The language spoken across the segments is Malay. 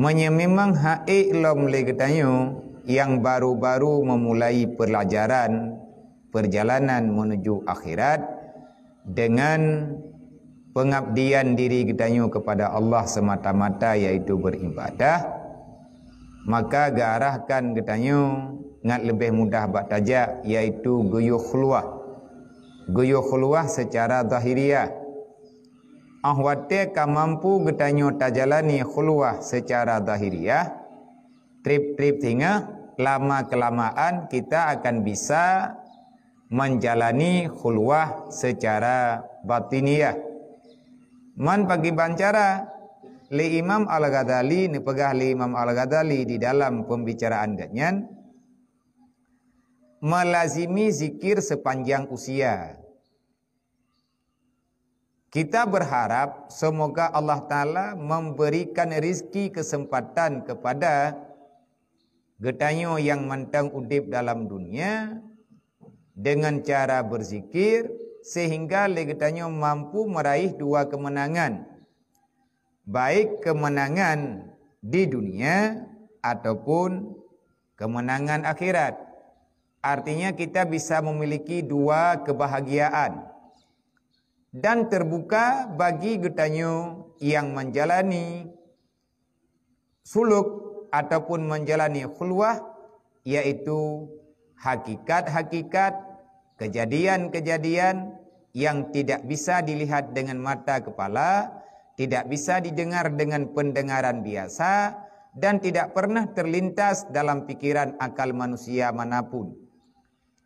Menye memang hae lom lah legetanyo yang baru-baru memulai pelajaran perjalanan menuju akhirat dengan pengabdian diri getanyo kepada Allah semata-mata yaitu beribadah maka garahkan getanyo ngat lebih mudah batajak yaitu guyuh khuluah guyuh khuluah secara zahiriah ahwate ka mampu getanyo tajalani khulwah secara zahiriah trip-trip tinga lama kelamaan kita akan bisa menjalani khulwah secara batiniah man pagi bancara li imam al-ghazali ni pegah li imam al-ghazali di dalam pembicaraan dengan melazimi zikir sepanjang usia Kita berharap semoga Allah Ta'ala memberikan rizki kesempatan kepada getanyo yang mantang udip dalam dunia dengan cara berzikir sehingga legetanyo mampu meraih dua kemenangan baik kemenangan di dunia ataupun kemenangan akhirat artinya kita bisa memiliki dua kebahagiaan dan terbuka bagi getanyo yang menjalani suluk ataupun menjalani khulwah yaitu hakikat-hakikat kejadian-kejadian yang tidak bisa dilihat dengan mata kepala, tidak bisa didengar dengan pendengaran biasa dan tidak pernah terlintas dalam pikiran akal manusia manapun.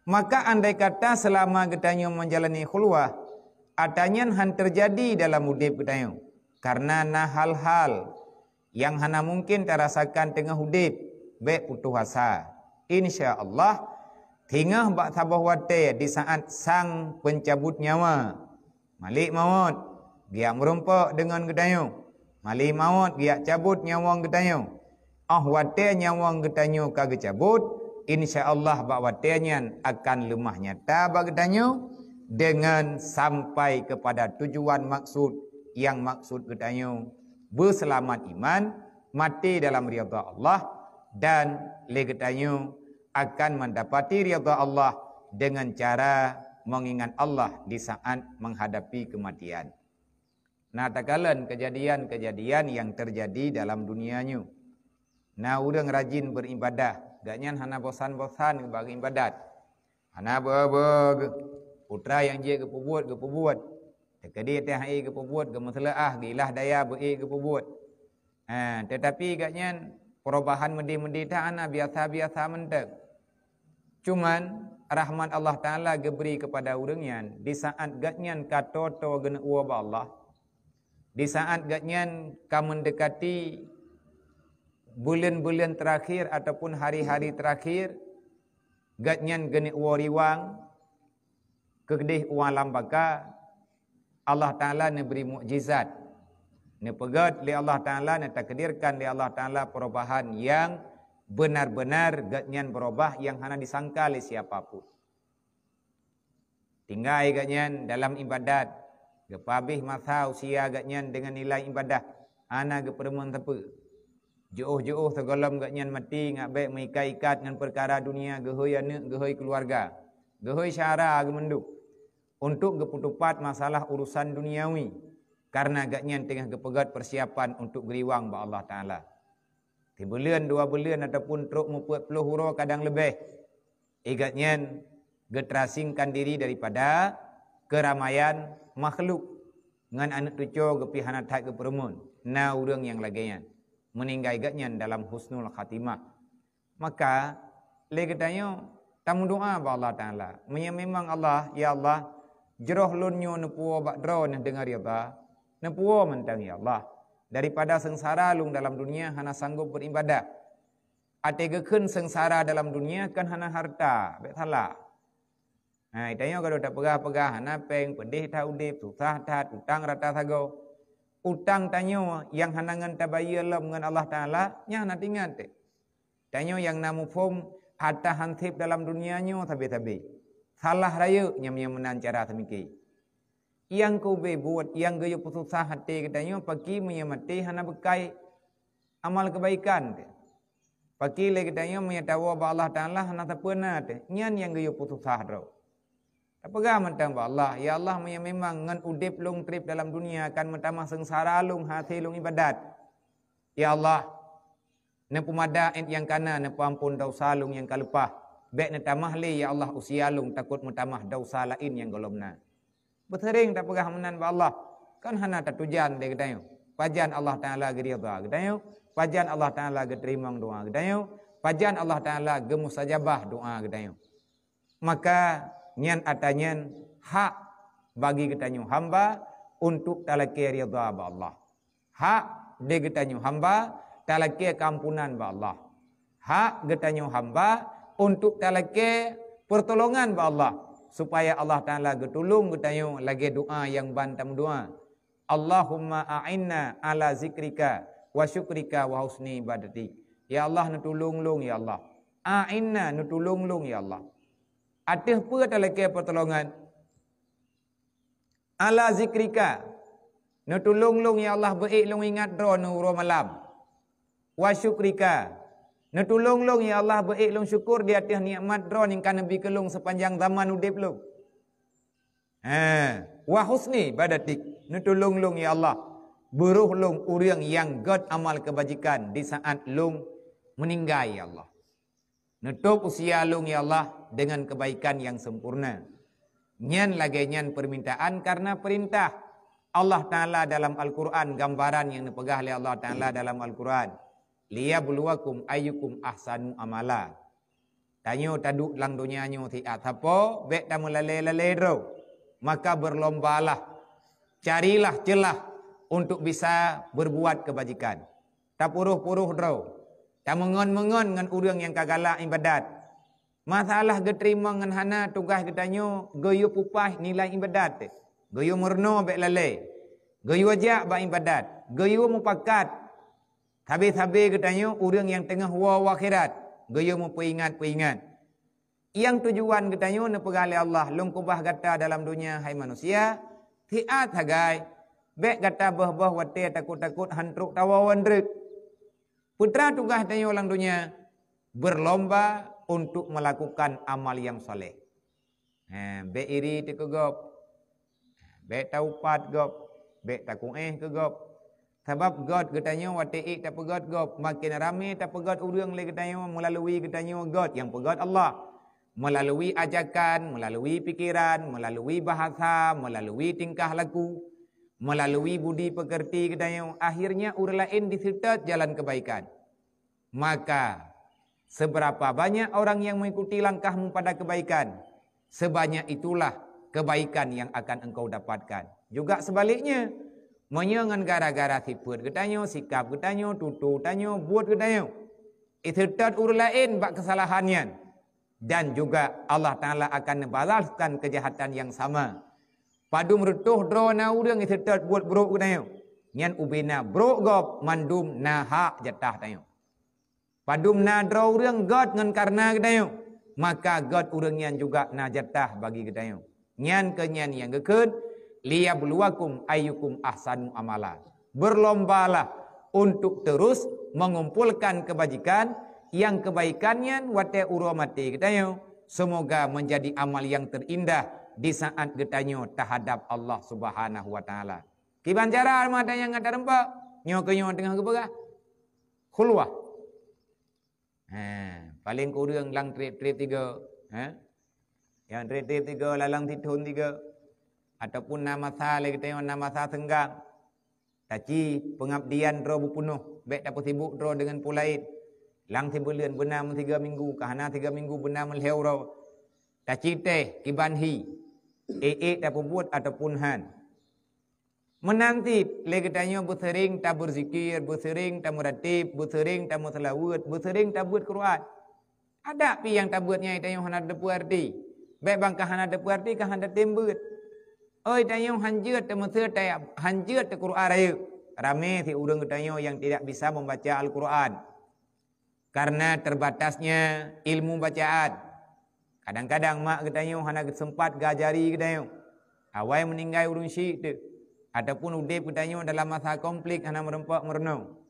Maka andai kata selama getanyo menjalani khulwah adanya han terjadi dalam hudib kedayu karena na hal-hal yang hana mungkin terasakan tengah hudib baik putuh asa insyaallah tengah bak sabah wate di saat sang pencabut nyawa malik maut dia merumpak dengan kedayu malik maut dia cabut nyawa kedayu ah wate nyawa kedayu ka gecabut insyaallah bak watenyan akan lemah nyata bak kedayu dengan sampai kepada tujuan maksud yang maksud kita nyu, berselamat iman mati dalam riadha Allah dan legatanya akan mendapati riadha Allah dengan cara mengingat Allah di saat menghadapi kematian. Nah, tak kalan kejadian-kejadian yang terjadi dalam dunianya. Nah, udah rajin beribadah. Gaknya hana bosan-bosan bagi ibadat, Hana berbeg. -ber putra yang je ke pebuat ke pebuat terkedih teh ai ke pebuat ke muslaah gilah lah daya bui ke pebuat ha tetapi gaknya perubahan mendi-mendi ta ana biasa-biasa mentek cuman Rahman Allah taala geberi kepada urang yang di saat gaknya katoto gena uwa ba Allah di saat gaknya ka mendekati bulan-bulan terakhir ataupun hari-hari terakhir gaknya gena uwa riwang kegedih uang lambaka Allah Taala ne beri mukjizat ne pegat li Allah Taala ne takdirkan li Allah Taala perubahan yang benar-benar gatnyan berubah yang hana disangka li siapapun tinggal gatnyan dalam ibadat gepabih masa usia gatnyan dengan nilai ibadah hana gepermun tepu Jauh-jauh segolam gak nyan mati ngak baik mengikat-ikat dengan perkara dunia gehoi anak gehoi keluarga gehoi syara agamenduk untuk geputupat masalah urusan duniawi karena agaknya tengah kepegat persiapan untuk geriwang ba Allah Taala. Tibulian dua belian ataupun truk mupuat puluh huruf kadang lebih. Igatnya getrasingkan diri daripada keramaian makhluk dengan anak cucu gepi tak ke perumun. Na urang yang lagian meninggal igatnya dalam husnul khatimah. Maka lekatanya tamu doa ba Allah Taala. menyemang Allah ya Allah jeroh lunyo nepuo bak dro nah dengar ya ba nepuo mentang ya Allah daripada sengsara lung dalam dunia hana sanggup beribadah ate geken sengsara dalam dunia kan hana harta be thala ha itanyo kalau tak pegah-pegah hana peng pedih ta udip susah ta utang rata sago utang tanyo yang hana ngan tabaya lo ngan Allah taala nya hana tingat te tanyo yang namu pom hatta hantip dalam dunianyo tabe-tabe Salah raya yang yang menancara temiki. Yang kau buat, yang gaya pususah hati kita katanya, pagi yang hana bekai amal kebaikan. Pagi lagi kita yang tahu apa Allah ta'ala hana sepuna. Yang yang gaya pususah hati. Apa kah mentang Allah? Ya Allah, yang memang dengan udip lung trip dalam dunia akan mentama sengsara lung hati lung ibadat. Ya Allah, ne pumada yang kana, ne pampun dosa lung yang kalupah. Bek ni tamah li ya Allah usialung takut mutamah dausa lain yang golomna. Bersering tak pegah menan ba Allah. Kan hana tak tujuan dia kata Pajan Allah Ta'ala geriaba kata yo. Pajan Allah Ta'ala geterima doa kata Pajan Allah Ta'ala gemusajabah doa kata Maka nyan atanyan hak bagi kita nyu hamba untuk talaki riadha ba Allah. Hak dia kita hamba talaki kampunan ba Allah. Hak kita hamba untuk telake pertolongan ba Allah supaya Allah Taala getulung getayung lagi doa yang bantam doa. Allahumma a'inna ala zikrika wa syukrika wa husni ibadati. Ya Allah nutulung lung ya Allah. A'inna nutulung lung ya Allah. Atih pu telake pertolongan ala zikrika. Nutulung lung ya Allah beik lung ingat dro nuru malam. Wa syukrika Na tulung long ya Allah baik long syukur di atas nikmat drone yang kan Nabi kelong sepanjang zaman udip long. Ha, wa husni badatik. Na tulung long ya Allah. Buruh long urang yang god amal kebajikan di saat long meninggal ya Allah. Nutup usia long ya Allah dengan kebaikan yang sempurna. Nyan lagi nyan permintaan karena perintah Allah Ta'ala dalam Al-Quran Gambaran yang dipegah oleh Allah Ta'ala dalam Al-Quran buluakum ayukum ahsanu amala tanyo taduk lang dunia nyu ti atapo be tamu lale lale ro maka berlombalah carilah celah untuk bisa berbuat kebajikan tapuruh-puruh ro tamengon-mengon mengon ngan urang yang kagala ibadat Masalah geterima dengan hana tugas ketanya Goyo pupah nilai ibadat Goyo murno baik lalai Goyo ajak baik ibadat Goyo mupakat habis kita tanya orang yang tengah wawa akhirat. Gaya mu peringat-peringat. Yang tujuan kita tanya, nak pergali Allah. Lungkubah kata dalam dunia hai manusia. Tiat hagai. Bek kata bah-bah wate takut-takut hantruk tawa wandrik. Putra tugas tanya orang dunia. Berlomba untuk melakukan amal yang soleh. Ha, bek iri tekegop. Bek taupat gop. Bek takung eh kegop. Ke sebab God katanya wataik tak pegat God. Makin ramai tak pegat urang lagi katanya melalui katanya God. Yang pegat Allah. Melalui ajakan, melalui pikiran, melalui bahasa, melalui tingkah laku. Melalui budi pekerti kita katanya. Akhirnya urang lain disertat jalan kebaikan. Maka seberapa banyak orang yang mengikuti langkahmu pada kebaikan. Sebanyak itulah kebaikan yang akan engkau dapatkan. Juga sebaliknya. Monyo ngan gara-gara si buat kita ketanyo, sikap kita ketanyo, tutu ketanyo, buat ketanyo. Itu tak ur lain bak kesalahannya. Dan juga Allah Ta'ala akan membalaskan kejahatan yang sama. Padum retuh drona urang itu tak buat buruk ketanyo. Nyan ubina buruk gop mandum na hak jatah tanyo. Padum na draw urang god ngan karna ketanyo. Maka god urang yang juga na jatah bagi ketanyo. Nyan kenyan yang kekut liyabluwakum ayyukum ahsanu amala. Berlombalah untuk terus mengumpulkan kebajikan yang kebaikannya wate uru mati ketanyo semoga menjadi amal yang terindah di saat ketanyo terhadap Allah Subhanahu wa taala. Kibancara armada yang ada rempak nyo ke nyo tengah kepega. Khulwah. Ha, paling kurang lang trip trip tiga, ha. Yang trip trip tiga lalang titun tiga ataupun nama sa lagi tengok nama sa senggang taci pengabdian dro berpenuh baik dapat sibuk dro dengan pulaid lang timbulan benar mun 3 minggu kahana tiga minggu benar mun leuro taci te kibanhi ee dapat buat ataupun han menanti lagi tanya busering tabur zikir busering tamuratib busering tamuslawut busering tabut kruat ada pi yang tabutnya itu yang hendak depuarti baik bangka hendak depuarti kah hendak timbut Oi tanyo hanjur temu tay hanjur te Quran raya. Ramai si urang tanyo yang tidak bisa membaca Al-Quran. Karena terbatasnya ilmu bacaan. Kadang-kadang mak ketanyo hana sempat gajari ketanyo. Awai meninggai urung syik Adapun Ataupun udep ketanyo dalam masa komplik hana merempak merenung.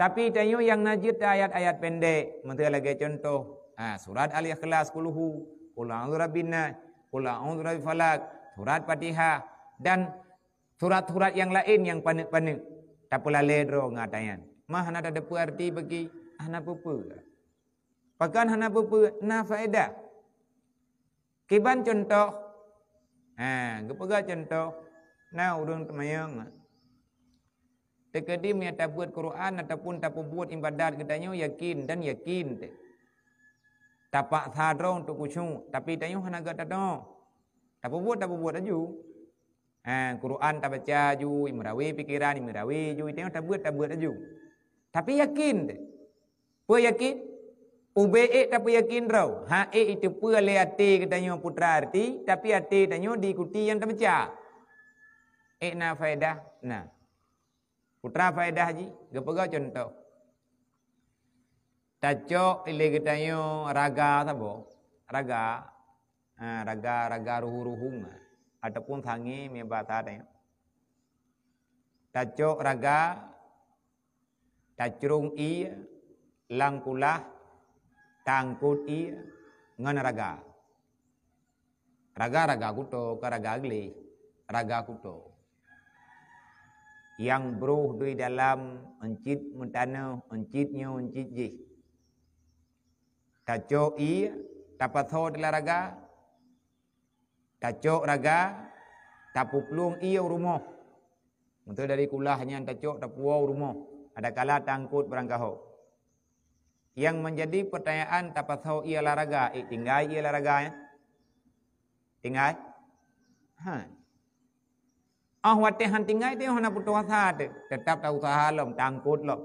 Tapi tanyo yang najir ayat-ayat pendek. Mereka lagi contoh. Ha, surat Al-Ikhlas kuluhu. Kula'udhu Rabbina. Kula'udhu Rabbifalak. Kula'udhu surat Fatihah dan surat-surat yang lain yang panik-panik. Tak pula ledro ngatanya. Mah nak ada arti bagi hana pupu. Pakan hana pupu na faedah. Kiban contoh. Ha, gepega contoh. Na urung temayang. Tekedim yang tak buat Quran ataupun tak buat ibadat katanya yakin dan yakin. Tapak sadro tu kusung. Tapi tanya hana anak tak tapi buat tapi buat aju. Ha, Quran tak baca aju, imrawi pikiran imrawi aju, tengok tak buat tak buat aju. Tapi yakin. Apa yakin? tak tapi yakin rau. Ha itu itu pula le ate katanya putra arti, tapi ate tanya diikuti yang tak baca. E na faedah. na. Putra faedah ji, gapo contoh. Tajok kita katanya raga tak tabo. Raga raga raga ruhu ruhu ataupun sangi mebata ada tajo raga tajrung i langkulah tangkut i ngan raga raga raga kuto karaga gli raga kuto yang bruh di dalam encit mentana encitnya encit jih tajo i tapatho dalam raga raga tacok raga tapu plung iyo rumah betul dari kulahnya tacok tapu wow rumah ada kala tangkut berangkaho yang menjadi pertanyaan tapasau ia laraga i eh, tinggal ia laraga ya tinggal ha ah wate han tinggal te hona putu wasat tetap tau sahalom tangkut lo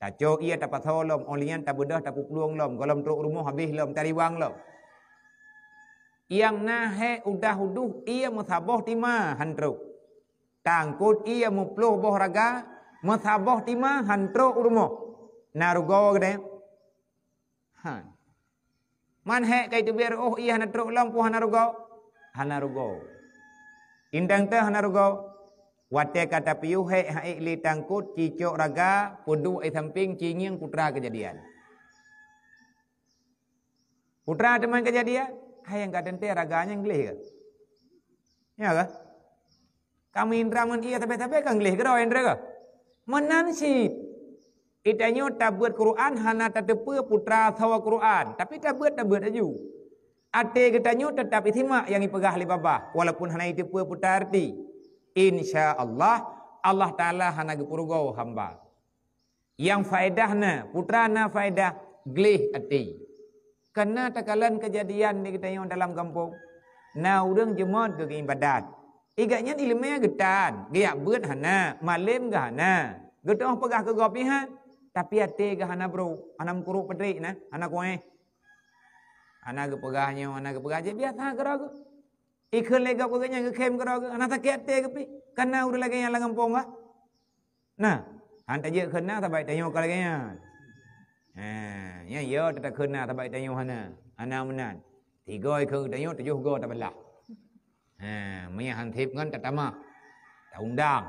tacok ia tapasau lom olian tabudah tapu plung lom golom tru rumah habis lom tariwang lom yang nahe udah huduh, ia musabah tima hantro. Tangkut ia mupluh boh raga musabah tima hantro urmo. Narugo gede. Ha. Man he kai biar oh ia hantro ulam puh hanarugo. Hanarugo. Indang te hanarugo. Wate kata piu he hai li tangkut cicok raga pudu ai samping cingiang putra kejadian. Putra teman kejadian. Hai yang kadang dia raganya English ke? Ya ke? Kamu indra mun iya tapi-tapi kan English ke dah indra ke? Menansi. Itanya tak buat Quran hana tak tepe putra sawa Quran. Tapi tak buat tak buat aju. Ate ketanya tetap itimak yang ipegah li babah. Walaupun hana itu pun putra arti. InsyaAllah Allah Ta'ala hana gepurugau hamba. Yang faedahna, na faedah, glih ati. Glih ati. Kerana takalan kejadian ni kita yang dalam kampung. Na urang jemaat ke ibadat. Igaknya ilmu yang getan. Gaya bet hana. Malim ke hana. Getan pegah ke gopi ha. Tapi hati ke hana bro. Hana mkuruk petrik na. Hana kue. Hana ke pegahnya. Hana ke pegah je. Biasa kera ke. Ikhul lega kukanya ke kem kera ke. Hana sakit hati ke pi. Kerana urang lagi yang dalam kampung ha. Nah. Hantar je kena sampai tanya ke lagi yang. Ha? Ha, ya ya tetak kena tabai tanyo hana. Ana menan. Tiga ikau tanyo tujuh go tak belah. Ha, menya han tip ngan tak tatama. Tak undang.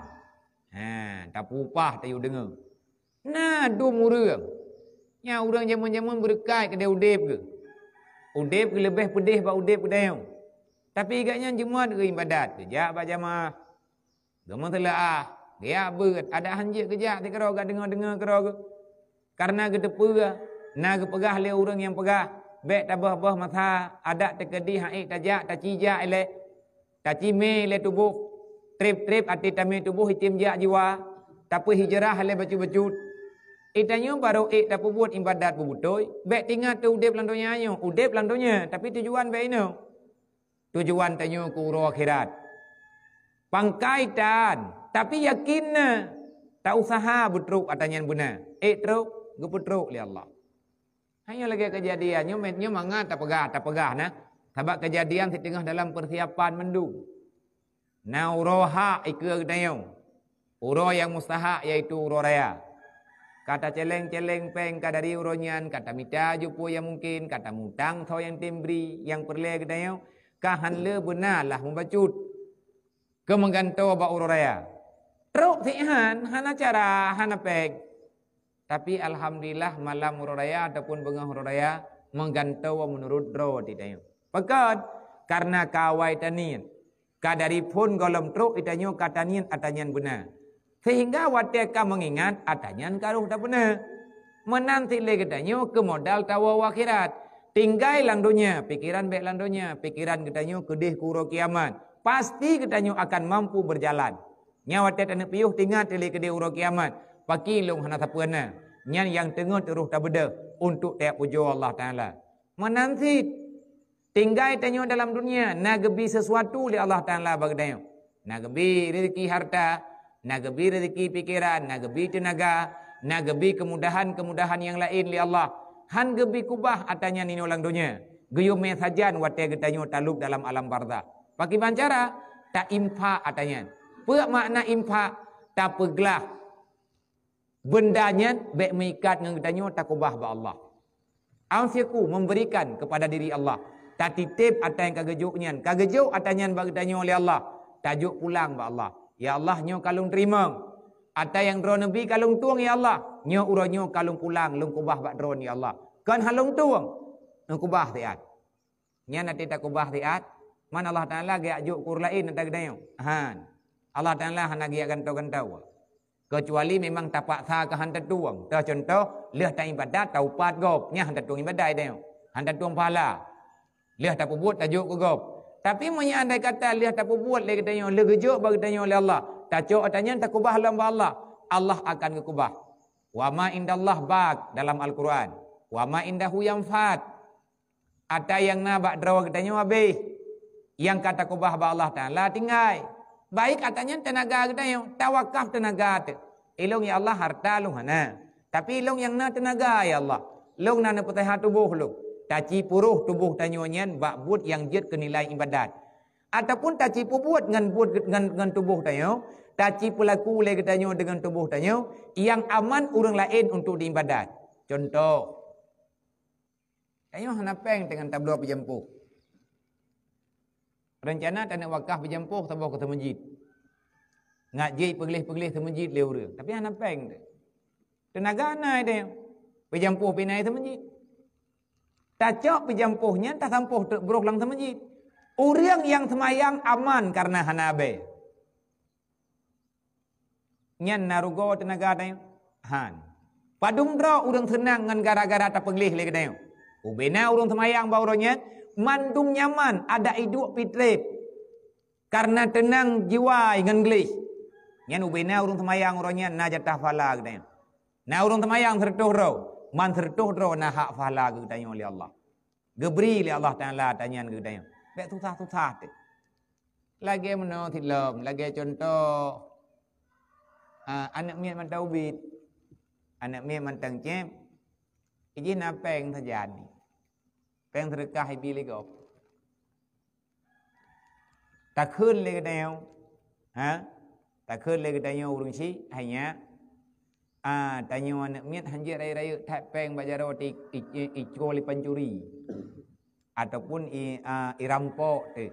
Ha, tak pupah tayu dengar. Nah, dua murung. Nya orang jaman-jaman berkait ke udep ke. Udep ke lebih pedih ba udep ah. ke dayo. Tapi igaknya jemaat ke ibadat. Kejak ba jamaah. Gemetelah. Gaya berat. Ada hanjik kejak. Tidak kerau kat dengar-dengar kerau Karena kita pura Naga pegah le orang yang pegah Bek tabah bah mata Adak terkedi haik tajak Taci jak ele Taci me le tubuh Trip trip ati tami tubuh Hitim jak jiwa Tapi hijrah le bacu bacu Itanya eh, baru ik eh, tak buat ibadat berbutuh Bek tinggal tu udep lantunya ayo Udep lantunya Tapi tujuan baik ini Tujuan tanya ku uruh akhirat Pangkaitan Tapi yakin Tak usaha betruk atanya benar Ik eh, teruk geputruk li Allah. Hanya lagi kejadiannya, mainnya mangat tak pegah, tak pegah. Nah. Sebab kejadian di tengah dalam persiapan mendung. Na uroha ikra kenayu. Uro yang mustahak yaitu uro raya. Kata celeng-celeng peng kata dari uronyan. Kata mita jupu yang mungkin. Kata mutang so yang timbri yang perle kenayu. Kahan le lah membacut. Kemengantau bak uro raya. Teruk sihan. Hana cara. Hana peng. Tapi alhamdulillah malam hari raya ataupun bengah hari raya menggantau menurut draw di dayu. Pekat karena kawai tanin. Kadari pun golom truk itanyo katanin atanyan benar. Sehingga wateka mengingat atanyan karuh tak benar. Menanti lagi katanyo ke modal tawa wakhirat. Tinggai landunya, pikiran baik langdunya, pikiran katanyo kedih kuro kiamat. Pasti katanyo akan mampu berjalan. Nyawa tetanak piuh tinggal tele kedih uro kiamat. Pakilung hana siapa na. Nyan yang tengah terus tak berda. Untuk tiap puja Allah Ta'ala. Menanti. Tinggai tanya dalam dunia. Nak beri sesuatu oleh Allah Ta'ala bagi dia. Nak beri rezeki harta. Nak beri rezeki pikiran. Nak beri tenaga. Nak beri kemudahan-kemudahan yang lain oleh Allah. Han gebi kubah atanya nino orang dunia. Geyum me sajan wate getanyo taluk dalam alam barza. Pakai bancara tak impa atanya. Pe makna impa tak pegelah bendanya baik mengikat dengan kita tak ubah ba Allah. Anfiku memberikan kepada diri Allah. Tak titip atas yang kagejuk nyan. Kagejuk atas nyan bagi tanya oleh Allah. Tajuk pulang ba Allah. Ya Allah nyo kalung terima. Atas yang dron nabi kalung tuang ya Allah. Nyo uro nyo kalung pulang lung kubah ba dron ya Allah. Kan halung tuang. Lung kubah tiat. Nyan nanti tak kubah tiat. Mana Allah Ta'ala gaya ajuk kurlain atas kita Han. Allah Ta'ala hana gaya gantau-gantau. Kecuali memang tapak sah ke hantar tuang. Ter contoh, leh tak ibadat, tak upat gop. Nya hantar tuang ibadat dia. Hantar tuang pahala. Leh tak pebut, tajuk ke gop. Tapi punya anda kata, leh tak pebut, leh tanya, leh gejuk, baru tanya oleh Allah. Tak cok, tanya, tak kubah dalam Allah. Allah akan kekubah. Wa ma inda Allah bak dalam Al-Quran. Wa ma inda hu yang fat. Ada yang nabak derawa, tanya, habis. Yang kata kubah, Allah ta'ala tinggai. Baik katanya tenaga kita yang tawakaf tenaga tu. Ilung eh, ya Allah harta lu hana. Tapi ilung yang na tenaga ya Allah. Lung na putih tubuh lu. Taci puruh tubuh tanyuanyan bakbut yang jid kenilai ibadat. Ataupun taci buat dengan, dengan, dengan tubuh tanyo. Taci pula kule ketanyo dengan tubuh tanyo. Yang aman orang lain untuk diibadat. Contoh. Tanyo hana peng dengan tabluah pejempuh. Rencana tak nak wakaf berjampuh tambah ke temujid. Nak jai pegelih-pegelih temujid leo dia. Tapi anak peng Tenaga anak dia. Berjampuh pinai temujid. Tak cok berjampuhnya, tak sampuh beruk lang temujid. Orang yang semayang aman karena hanabe. Nyan narugo tenaga dia. Han. padung Padumbra orang senang dengan gara-gara tak pegelih lagi dia. Ubena orang semayang bau ronyet mandum nyaman ada hidup pitlip, karena tenang jiwa dengan gelis yang ubina urung temayang urungnya na jatah kita. gedanya na urung temayang sertuh ro man sertuh ro na hak fala gedanya oleh Allah Gebri oleh Allah taala tanya gedanya bet susah susah te lagi mano tilam lagi contoh ha, anak mian mantau bit anak mian mantang cem ini apa yang terjadi แต่งธุรกิจให้บีเลยก็แต่ขึ้นเลยก็ได้ยังฮะแต่ขึ้นเลยก็ได้ยังอุรุชิให้เนี้ยอ่าแต่ยังวันมีดหันเจอไรไรแทแปลงบาจารวติอิจโกลิปัญจุรีอัตพุนอีอ่าอิรัมโปติ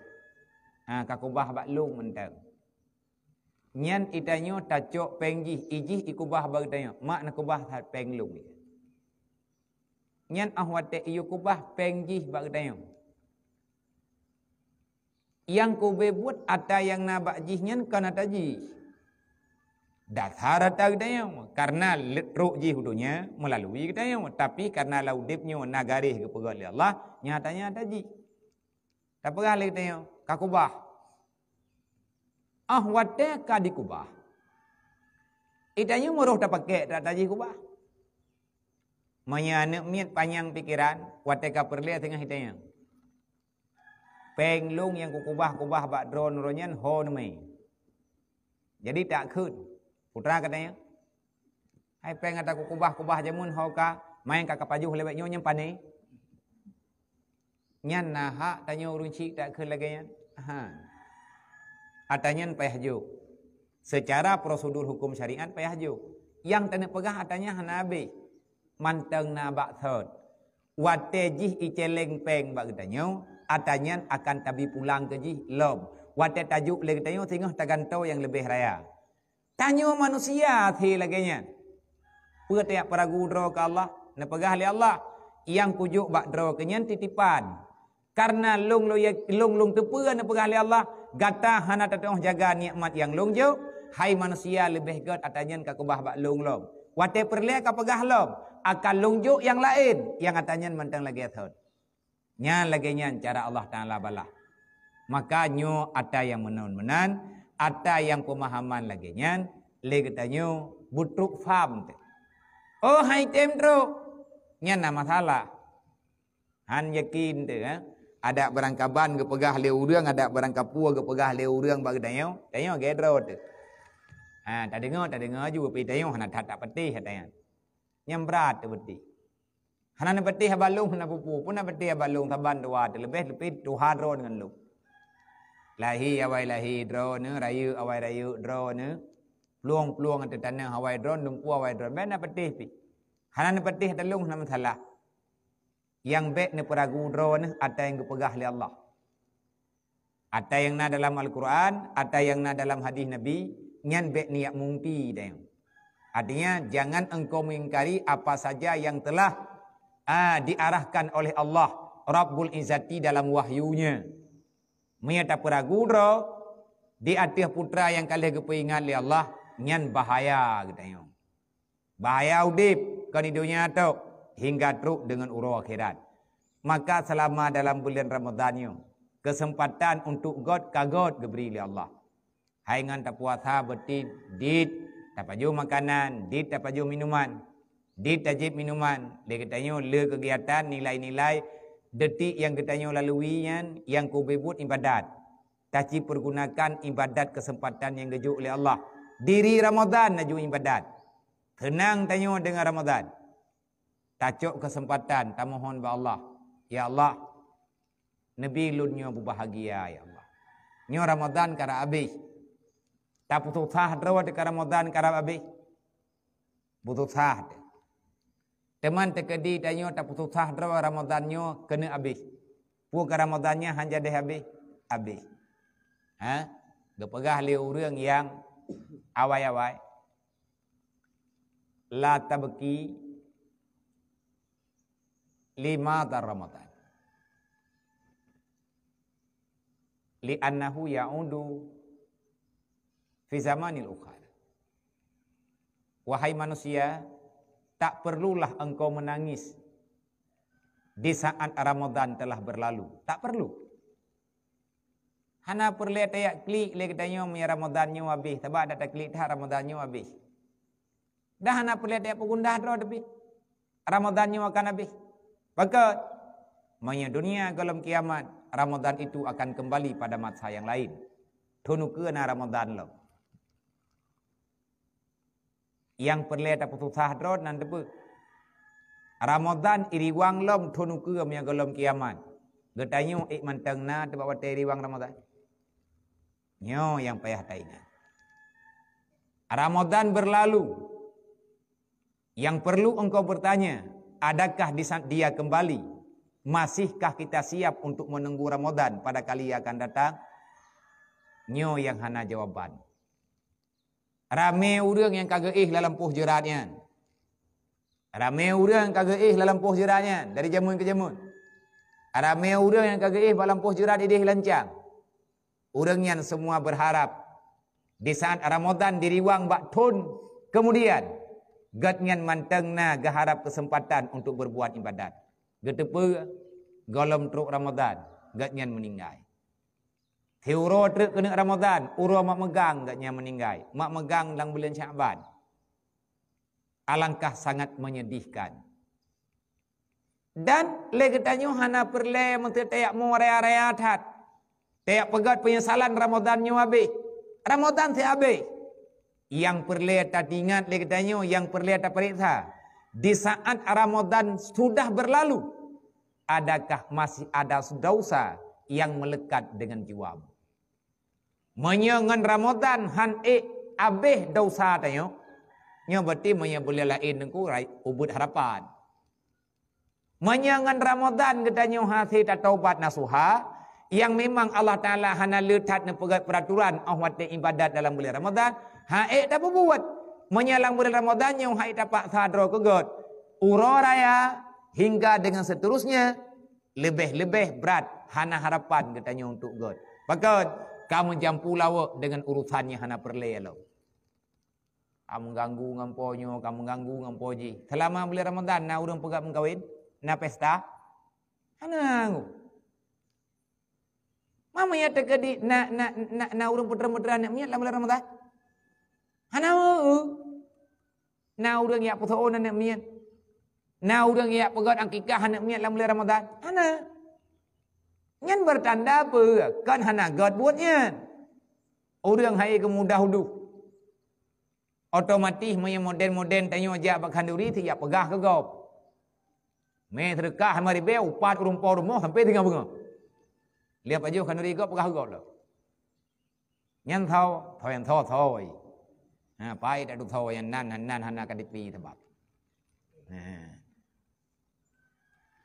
อ่ากักบ้าบักลุงมันเต็ม Nyan itanyo tacok penggi ijih ikubah bagitanyo. Mak nak kubah tak penglung dia. Nyan ahwat te iyo kubah penggih bagdayo. Yang ku bebut ada yang nabak jih nyan kan ada jih. Dasar ada gdayo. Karena ruk jih hudunya melalui gdayo. Tapi karena laudipnya nagarih kepegali Allah, nyatanya ada jih. Tak pernah lagi tanya, kak kubah. Ah, wadah kak dikubah. Itanya muruh dapat ke tak kubah. Maya anak miat panjang pikiran, wateka perli tengah hitanya. Penglung yang kukubah-kubah bak drone ronyan ho nemai. Jadi tak kut. Putra katanya. Hai peng ada kukubah-kubah jamun ho ka, main kakak paju lewat nyonya panai. Nyan naha tanya urun cik tak kut lagi ya. Ha. Atanyan payah juk. Secara prosedur hukum syariat payah juk. Yang tanya pegah atanya hanabi manteng na bak thot. Wate jih iceleng peng bak katanya. Atanya akan tabi pulang ke jih lob. Wate tajuk lagi katanya tengah taganto yang lebih raya. Tanya manusia thi lagi nya. Pertanya para gudro ke Allah. Nepegah li Allah. Yang kujuk bak dro kenyan titipan. Karena lung lo lung lung tepu ane pegali Allah gata hana tatong jaga nikmat yang lung jo hai manusia lebih god atanyen ka kubah bak lung lo wate perle ka pegah akan lunjuk yang lain yang katanya mentang lagi atau Nya lagi nyan cara Allah Taala balah maka nyu ada yang menon menan ada yang pemahaman lagi nyan lagi tanya butuk faham oh hai temtro nyan nama salah han yakin tu eh? ada berangkaban ke pegah le urang ada berangkapua ke pegah le urang bagi tanya tanya gedro tu Ha, tak dengar, tak dengar juga. Pergi tanya, nak tak, tak peti. Tanya yang berat beti. Hana ne beti ha balung hana pupu pun ne beti ha balung thaban dua lebih lebih tuha drone dengan lu. Lahi awal lahi drone, rayu awal rayu drone, peluang peluang ada tanah awai drone, lumpu awai drone. Mana beti pi? Hana ne beti ha balung hana mthala. Yang bet ne peragu drone atau yang pegah li Allah. ada yang na dalam Al-Quran, ada yang na dalam hadis Nabi, nyan bet niat mumpi dia. Artinya jangan engkau mengingkari apa saja yang telah uh, diarahkan oleh Allah Rabbul Izzati dalam wahyunya. Mia tak peragu di atas putra yang kalah kepingan oleh Allah nyan bahaya katanya. Bahaya udip kan dunia tu hingga truk dengan urus akhirat. Maka selama dalam bulan Ramadhan yang kesempatan untuk God kagod diberi oleh Allah. Hai ngan tak puasa berarti did tak tapaju makanan, di tapaju minuman, di tajib minuman, dia katanya le kegiatan nilai-nilai detik yang kita katanya laluinya yang kubibut ibadat. Taci pergunakan ibadat kesempatan yang dijuk oleh Allah. Diri Ramadan naju ibadat. Tenang tanyo dengan Ramadan. Tacuk kesempatan, tak mohon ba Allah. Ya Allah, Nabi lunnya berbahagia ya Allah. Nyo Ramadan kara abis. Tak butuh sahad rawat ke Ramadan ke Rababi. Butuh sah. Teman terkedi tanya tak butuh sahad rawat nyu kena habis. Puh ke Ramadannya hanya deh habis. Habis. Hah, Dia pegah lia yang awai-awai. La tabki lima tar Ramadan. Li anahu ya ya'udu fi zamanil ukhar. Wahai manusia, tak perlulah engkau menangis di saat Ramadan telah berlalu. Tak perlu. Hana perlu tayak klik le katanya mi Ramadan nyu habis. Tak ada tak klik dah Ramadan nyu habis. Dah hana perlu tayak pengundah tro tapi Ramadan nyu akan habis. Maka Maya dunia dalam kiamat Ramadan itu akan kembali pada masa yang lain. Tunukeun Ramadan lo yang perle ada putusah dron nanti depe Ramadhan iri wang lom thonu kem yang gelom kiamat getanyo ik eh, manteng na de bawa te iri wang ramadan nyo yang payah taina Ramadhan berlalu yang perlu engkau bertanya adakah dia kembali masihkah kita siap untuk menunggu Ramadhan pada kali yang akan datang nyo yang hana jawaban Ramai orang yang kagak ih eh dalam puh jeratnya. Ramai orang kagak ih eh dalam puh jeratnya dari jamun ke jamun. Ramai orang yang kagak ih eh dalam puh jerat ideh lancang. Orang yang semua berharap di saat Ramadan diriwang bak baktun kemudian yang gatnyan mantengna gaharap kesempatan untuk berbuat ibadat. Getepe golom truk Ramadan yang meninggal. Teuro truk kena Ramadan, uro mak megang katnya meninggal. Mak megang dalam bulan syakban, Alangkah sangat menyedihkan. Dan legetanyo hana perle mentu tayak mo raya-raya tat. Tayak pegat penyesalan Ramadan nyu abe. Ramadan ti abe. Yang perle tat ingat legetanyo yang perle tat periksa. Di saat Ramadan sudah berlalu, adakah masih ada dosa yang melekat dengan jiwamu? Menya ngan Ramadan han e abeh dosa tanyo. Nya berarti menya boleh lain Rai, ubud harapan. Menya ngan Ramadan ketanyo hati ta taubat nasuha yang memang Allah Taala hana letat ne peraturan ahwat ibadat dalam bulan Ramadan. Ha e ta buat. Menyalang bulan Ramadan nya hai ta pak sadro ke god. Uro raya hingga dengan seterusnya lebih-lebih berat hana harapan ketanyo untuk god. Pakat kamu campur awak dengan urusannya hana perle elo. Kamu ganggu dengan ponyo, kamu ganggu dengan poji. Selama bulan Ramadan nak urung pegak mengkawin, nak pesta. Hana ganggu. Mama ya teka di nak nak nak nak urang putra-putra nak miat lah bulan Ramadan. Hana u. Nak urang ya putra ona nak miat. Na urang ya pegak angkikah nak miat lah bulan Ramadan. Hana. Hana. Ngan bertanda apa? Kan hana God buatnya. Orang hai ke mudah hudu. Otomatis modern-modern tanya aja apa kanduri pegah ke gop. Me terkah mari be upat sampai tengah bunga. Lihat aja kanduri gop pegah gop lo. Lah. Ngan tau, tau yang tau tau oi. Ha, pai tak tau yang nan nan hana kadipi tebak.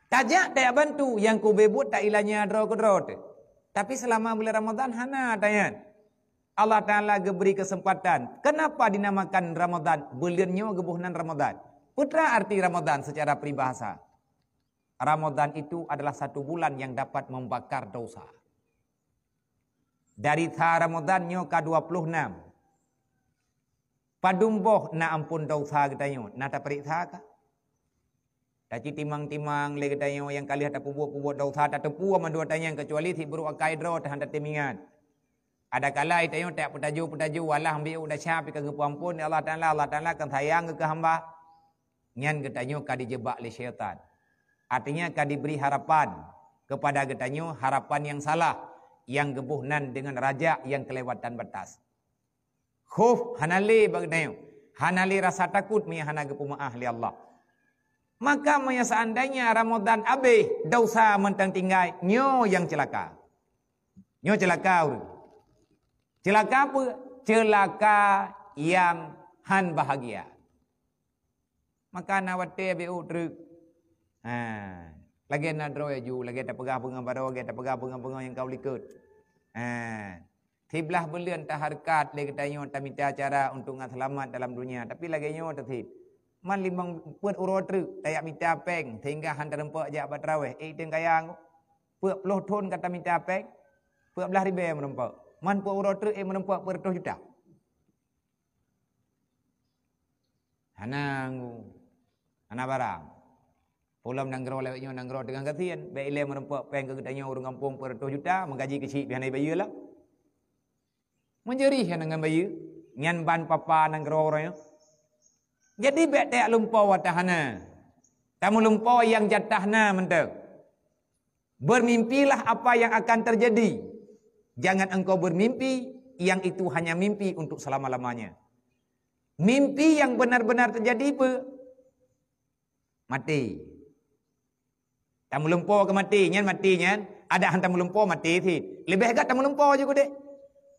Tajak tak bantu. Yang ku bebut tak ilahnya adra kudra Tapi selama bulan Ramadhan hana tanya. Allah Ta'ala beri kesempatan. Kenapa dinamakan Ramadhan? Bulannya gebuhnan Ramadhan. Putra arti Ramadhan secara peribahasa. Ramadhan itu adalah satu bulan yang dapat membakar dosa. Dari tha Ramadhan nyo ka 26. Padumboh na ampun dosa kita nyo. Na periksa ka? Tapi timang-timang lagi tanya yang kali ada pubu pubu dah usah tak tepu sama dua tanya kecuali si buruk kaidro dah hendak temingat. Ada kala itu yang tak petaju petaju Allah ambil udah siap ke kepampun ya Allah taala Allah taala kan sayang ke hamba. Nian getanyo ka dijebak oleh syaitan. Artinya ka diberi harapan kepada getanyo harapan yang salah yang gebuhnan dengan raja yang kelewatan batas. Khuf hanali bagdayo. Hanali rasa takut mi hanaga pumaah li Allah. Maka maya seandainya Ramadan abih, dosa mentang tinggal nyo yang celaka. Nyo celaka. Celaka apa? Celaka yang han bahagia. Maka nak wate abe utru. Ha. Lagi nak draw ya, ju, lagi tak pegah pengang pada orang, tak pegah pengang yang kau likut. Ha. Tiblah belian tak harkat, lagi tanya tak minta acara untuk ngah selamat dalam dunia. Tapi lagi nyo tak tiblah man limang puat urut tru tayak minta peng tinggal han terempak ja batrawe e eh, teng kayang puat puluh ton kata minta peng puat belah ribe merempak man puat urut tru e eh, merempak pertuh juta hanang ana barang Pulau menanggara oleh nyo nanggara dengan kasihan baik ile merempak peng ke kedanya urung kampung pertuh juta menggaji kecil bihan ai bayulah menjerih dengan bayu nyan ban papa nanggara orangnya jadi bet tak lumpau watahana. Tamu lumpau yang jatahna mentek. Bermimpilah apa yang akan terjadi. Jangan engkau bermimpi yang itu hanya mimpi untuk selama-lamanya. Mimpi yang benar-benar terjadi apa? Mati. Tamu lumpau ke mati, nyen mati nyen. Ada hang tamu lumpau mati thi. Lebih gak tamu lumpau juga dek.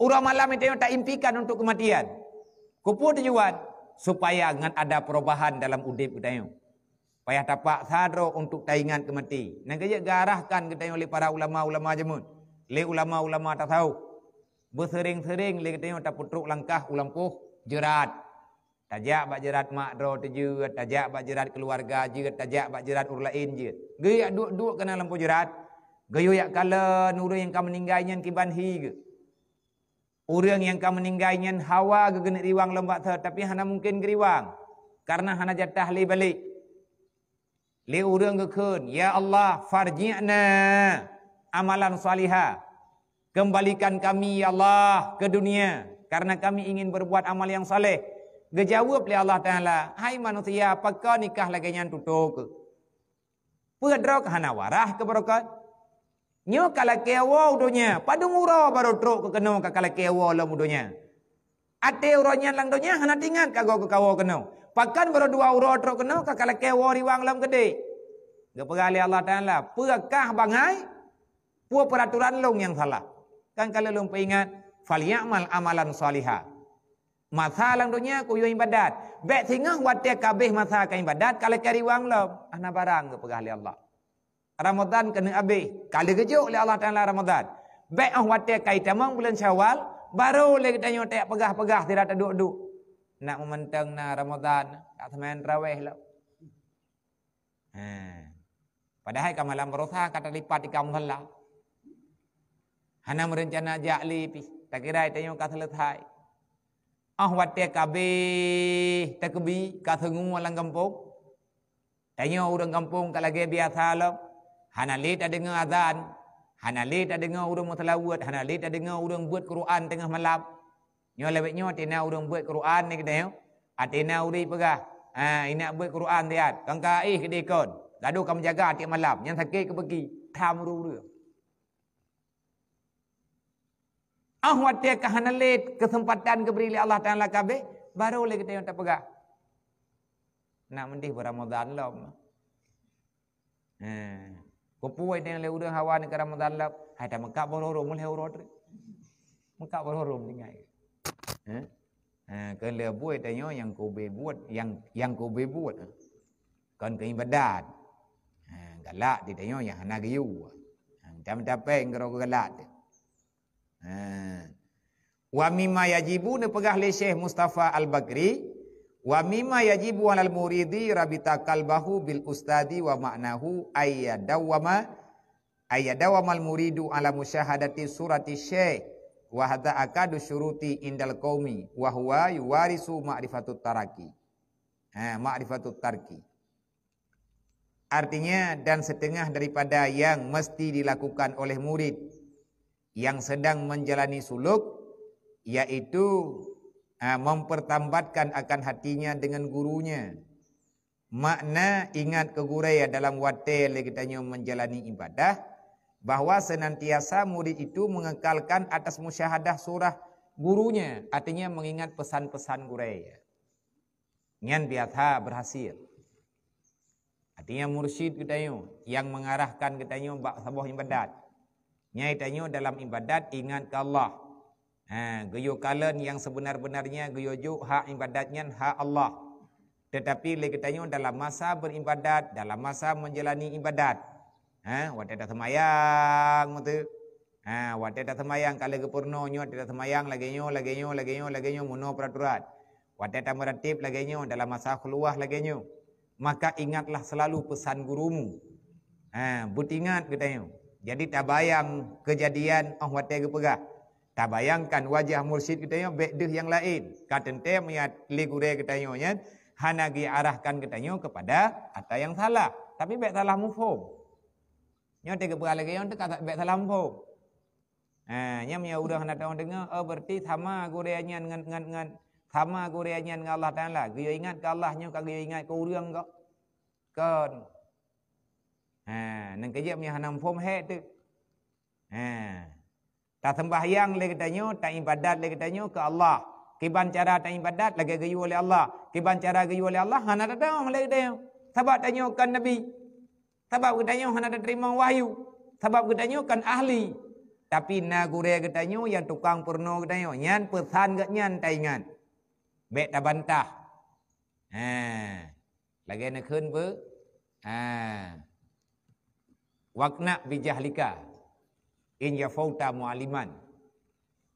Urang malam itu tak impikan untuk kematian. Kupu tujuan supaya ngan ada perubahan dalam udip kedayu. Payah dapat sadro untuk taingan kemati. Nang kerja garahkan kedayu oleh para ulama-ulama jemun. Le ulama-ulama tak tahu. Bersering-sering le kedayu tak putruk langkah ulampuh jerat. Tajak bak jerat mak dro tuju, tajak bak jerat keluarga je, tajak bak jerat urlain je. Gaya duduk-duduk kena lampu jerat. Gaya Geyak kala nuru yang kau meninggalnya kibanhi ke. Orang yang kau meninggalkan hawa gegen riwang lembak ter, tapi hana mungkin riwang karena hana jatah li balik. Li orang gekun, ya Allah farji'na amalan salihah. Kembalikan kami ya Allah ke dunia, karena kami ingin berbuat amal yang saleh. Gejawab li Allah Ta'ala, hai manusia, apakah nikah lagi yang tutup? Pedrok hana warah keberokan. Nyo kalake awa udonya. Pada ngura baru teruk ke kena ke kalake awa lah mudonya. Ate uranya lang donya hana tingat kagau ke kawa kena. baru dua ura teruk kena ke kalake awa riwang lam gede. Ke pegali Allah Ta'ala. Perakah bangai. Pua peraturan long yang salah. Kan kalau long peringat. Fal ya'mal amalan salihah. Masa lang donya kuyo ibadat. Bek tingah watia kabeh masa ke ibadat. Kalake riwang lam. Ana barang ke pegali Allah. Ramadan kena habis. Kala kejuk oleh Allah Ta'ala Ramadan. Baik ah watir kaitan memang bulan syawal. Baru lagi tanya tak pegah-pegah. Tidak tak duduk-duduk. Nak mementeng na Ramadan. Tak semain terawih lah. Hmm. Padahal kamu malam berusaha kata lipat di kamu lah. Hana merencana jak lipi. Tak kira tanya kata selesai. Ah watir kabih. Tak kebi. Kata ngumu alang kampung. Tanya orang kampung kalau lagi biasa lah. Hanali tak dengar azan. Hanali tak dengar urung mutalawat. Hanali tak dengar urung buat Quran tengah malam. Nyo lewat nyo atina urung buat Quran ni kita yo. Atina ah, uri pegah. Ha, ah, ini nak buat Quran dia. Kangka eh kedai kon. Gaduh kamu jaga atik malam. Yang sakit ke pergi. Tam ruru. Ahwat dia kahanalit kesempatan keberi oleh Allah Ta'ala kabe. Baru lagi kita yang tak pegah. Nak mendih beramadhan lah. Hmm. Kepuai dengan leurang hawa ni kerana mazalab. Hai dah mengkak berhorong mulai urut. Mengkak berhorong ni air. Ha? ha? Kan dia nyaw yang kau buat. Yang yang kau buat. Ha. Kan kau ibadat. Ha, galak dia nyaw yang anak you. Macam apa yang kau galak dia. Ha. Wa mimma yajibu ne pegah le Syekh Mustafa Al-Bakri Wa mimma yajibu 'alal muridi rabita kalbahu bil ustadi wa ma'nahu ayyadawama ayyadawama al muridu 'ala musyahadati surati syekh wa hadza akadu syuruti indal qaumi wa huwa yuwarisu ma'rifatut taraki. Ha ma'rifatut tarki. Artinya dan setengah daripada yang mesti dilakukan oleh murid yang sedang menjalani suluk yaitu Ha, mempertambatkan akan hatinya dengan gurunya. Makna ingat ke guru dalam watel kita menjalani ibadah bahawa senantiasa murid itu mengekalkan atas musyahadah surah gurunya artinya mengingat pesan-pesan guru ya. Ngan biasa berhasil. Artinya mursyid kita yang mengarahkan kita nyo bak sabuh ibadat. Nyai dalam ibadat ingat ke Allah. Ha, geyo kalen yang sebenar-benarnya geyo juk hak ibadatnya hak Allah. Tetapi lagi tanya dalam masa beribadat, dalam masa menjalani ibadat. Ha, wadah dah semayang. Mata. Ha, wadah dah semayang. kalau kepurno nyo, dah semayang. Lagi nyo, lagi nyo, lagi nyo, lagi nyo. Muno peraturan. Wadah dah meratib lagi nyo. Dalam masa keluar lagi nyo. Maka ingatlah selalu pesan gurumu. Ha, butingat kita nyo. Jadi tak bayang kejadian. Oh, wadah kepegah. Tak bayangkan wajah mursyid yang bedah yang lain. Kata ente miat kita katanya hanagi arahkan kita katanya kepada ata yang salah. Tapi baik salah mufhum. Nyo tiga bulan lagi yang tak baik salah mufhum. Eh, nyam udah nak tahu dengar. Oh, berarti sama gureanya dengan dengan dengan sama gureanya dengan Allah Taala. Gue ingat ke Allah nyo ingat ke urang kok. Kan. Eh, nang kejap hanam mufhum hek tu. Eh, tak sembahyang lagi tanya, tak ibadat lagi tanya ke Allah. Kiban cara tak ibadat lagi gayu oleh Allah. Kiban cara gayu oleh Allah, hana ada orang lagi tanya. Sebab kan Nabi. Sebab kita tanya, hana ada terima wahyu. Sebab kita tanya kan ahli. Tapi nak gure kita tanya, yang tukang purno kita tanya. Yang pesan ke yang tak ingat. Bek tak bantah. Ha. Lagi nak kena apa? Ha. Wakna bijahlikah in yafauta mualiman.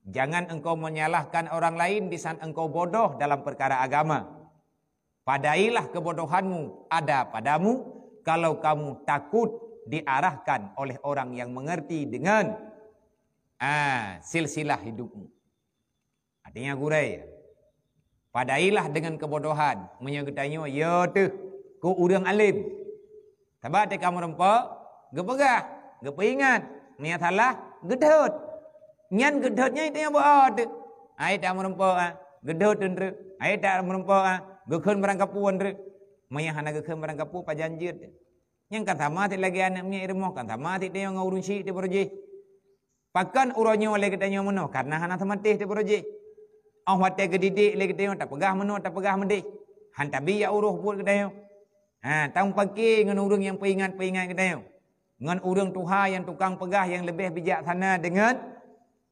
Jangan engkau menyalahkan orang lain di saat engkau bodoh dalam perkara agama. Padailah kebodohanmu ada padamu kalau kamu takut diarahkan oleh orang yang mengerti dengan ah, silsilah hidupmu. Artinya gurai. Padailah dengan kebodohan. Menyakitanya, ya tu, ku urang alim. Sebab dia kamu rempah, gepegah, gepengat, Niat salah, gedut. Nyan gedutnya itu yang buat. Ayat tak merempok, ah. gedut itu. Ayat tak merempok, ah. gekun merangkapu itu. Maya hana gekun merangkapu, pak janjir. Yang kata mati lagi anaknya irmoh, kata mati dia yang ngurusi itu berjaya. Pakan uronyo oleh kita nyawa menuh. Karena hana temati itu berjaya. Oh, wate gedidik oleh kita nyawa. Tak pegah menuh, tak pegah mendih. Hantabi ya uruh buat kita nyawa. Ah, ha, tahu pakai dengan urung yang peringat-peringat kita nyawa. Dengan urung tuha yang tukang pegah yang lebih bijak sana dengan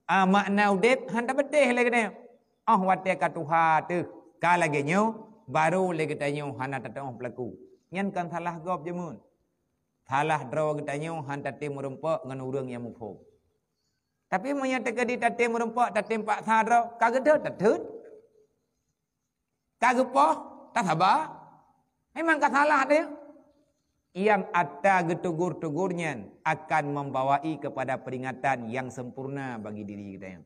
uh, ah, makna udib, hantar betih lagi ni. Oh, watih kat Tuhan tu. Kalau lagi ni, baru lagi tanya hana tetap oh pelaku. Yang kan salah gop je mun. Salah draw lagi tanya hantar tim merumpak dengan urung yang mufuh. Tapi punya teka di tatim merumpak, tatim pak sadra, kagetah tatut. kata tak sabar. Memang salah dia yang atta getugur-tugurnya akan membawai kepada peringatan yang sempurna bagi diri kita.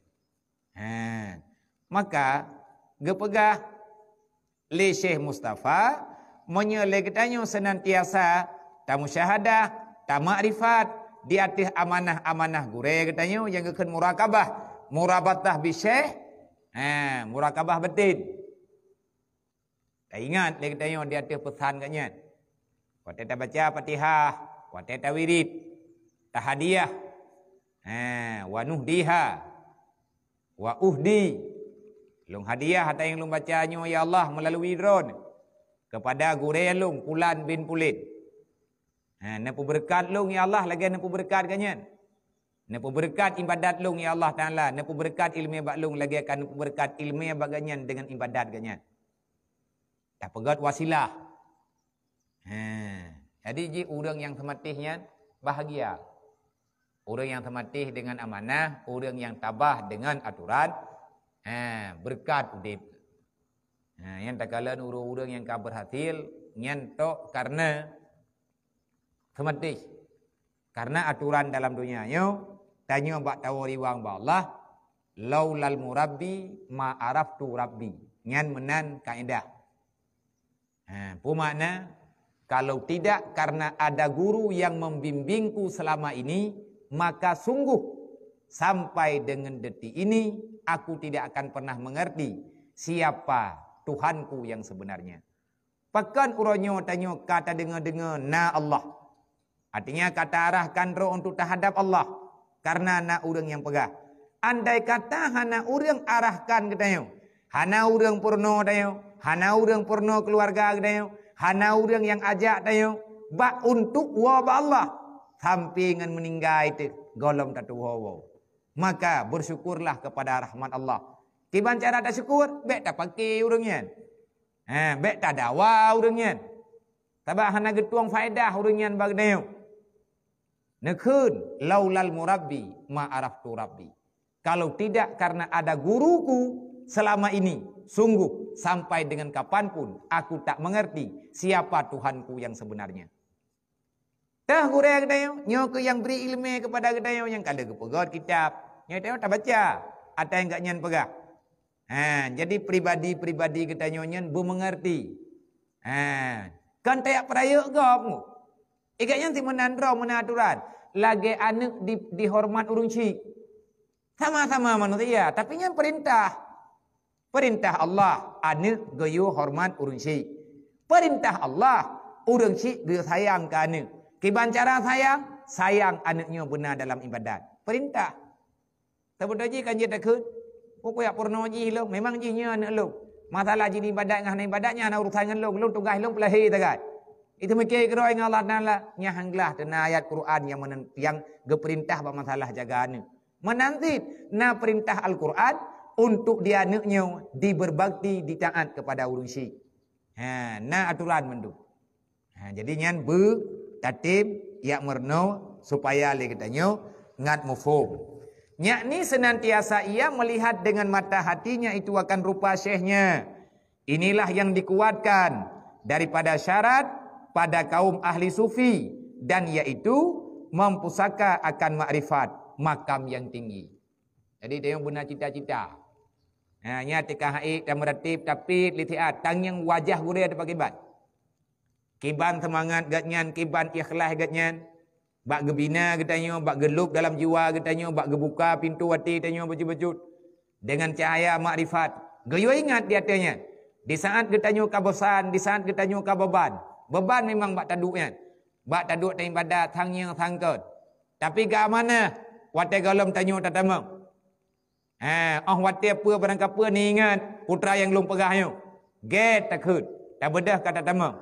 Ha. Maka gepegah le Syekh Mustafa menyele ketanyo senantiasa tamu syahadah, tamu makrifat di atas amanah-amanah gure ketanyo yang geken murakabah, murabatah bi Syekh. Ha, murakabah betin. Tak ingat le ketanyo di atas pesan katnya. Wa teta baca fatihah. Wa teta wirid. Tahadiyah. Ha. Wa nuhdiha. Wa uhdi. Long hadiah atau yang lung bacanya, Ya Allah, melalui drone. Kepada gurai lung, pulan bin Pulit. Ha, nampu berkat lung, Ya Allah, lagi nampu berkat kanya. Nampu berkat ibadat lung, Ya Allah Ta'ala. Nampu berkat ilmu bak lung, lagi akan nampu berkat ilmu bak dengan ibadat kanya. Tak pegat wasilah. Hmm. Jadi ji orang yang sematihnya bahagia. Orang yang sematih dengan amanah, orang yang tabah dengan aturan, ha, berkat udip. Ha, yang tak kalah orang-orang yang kabar hasil, nyentok karena sematih. Karena aturan dalam dunia ini, tanya bak tahu riwang bak Allah, law lal murabbi ma'araftu rabbi. Nyan menan kaedah. Ha, eh, pun kalau tidak karena ada guru yang membimbingku selama ini, maka sungguh sampai dengan detik ini aku tidak akan pernah mengerti siapa Tuhanku yang sebenarnya. Pekan uronyo tanyo kata dengar-dengar na Allah. Artinya kata arahkan roh untuk terhadap Allah. Karena na urang yang pegah. Andai kata hana urang arahkan ke tanyo. Hana urang purno tanyo. Hana urang purno keluarga ke tanyo. Hana orang yang ajak tayo. Bak untuk wa ba Allah. Sampai dengan meninggal itu. golong tatu wa wa. Maka bersyukurlah kepada rahmat Allah. Kiban cara tak syukur. Baik tak pakai orangnya. Ha, bek tak dawa orangnya. Tabak hana getuang faedah orangnya bagi tayo. Nekun laulal murabbi ma'araftu rabbi. Kalau tidak karena ada guruku selama ini sungguh sampai dengan kapanpun aku tak mengerti siapa Tuhanku yang sebenarnya. Tah kurang kedayau, nyoku yang beri ilmu kepada kedayau yang kada kepegawat kitab. Nyoku tak baca, ada yang gak nyan pegah. Ha, jadi pribadi-pribadi kita nyonyan bu mengerti. Ha, kan tak perayu kamu. Ikan yang timun nandro menaturan. Lagi anak di, dihormat urung cik. Sama-sama manusia. Tapi yang perintah. Perintah Allah anil gayu hormat urang si. Perintah Allah urang si geyu sayang ke anil. Kiban cara sayang, sayang anaknya benar dalam ibadat. Perintah. Tapi dah je kan je tak kut. Kau yang purna je lo. Memang je nya anak lo. Masalah je ibadat dengan ibadatnya anak urusan dengan lo. Lo tugas lo pelahir tak kan. Itu mungkin kira dengan Allah Ta'ala. Lah. Nyahanglah dengan ayat Quran yang menent- yang geperintah bermasalah jaga anak. Menanti na perintah Al-Quran untuk dia anaknya diberbakti di kepada urung si. Ha, na aturan mendu. Ha, jadi ngan be tatim yak merno supaya le katanya ngat mufum. Yakni senantiasa ia melihat dengan mata hatinya itu akan rupa syekhnya. Inilah yang dikuatkan daripada syarat pada kaum ahli sufi dan yaitu mempusaka akan makrifat makam yang tinggi. Jadi dia yang guna cita-cita. Ha nya tika haid dan meratib tapi litiat tang yang wajah gure ada bagi ban. Kiban semangat gatnyan, kiban ikhlas gatnyan. Bak gebina getanyo, bak gelup dalam jiwa getanyo, bak gebuka pintu hati getanyo bejut-bejut Dengan cahaya makrifat. Geyo ingat di atanya. Di saat kita getanyo kabosan, di saat kita getanyo kababan. Beban memang bak taduknya. Bak taduk tak ibadah, tang yang sangkut. Tapi ke mana? Wata galam tanyo tatamang. Ah, oh wati apa barang apa ni ingat putra yang lung pegah yo. Get takut. Tak bedah kata tama.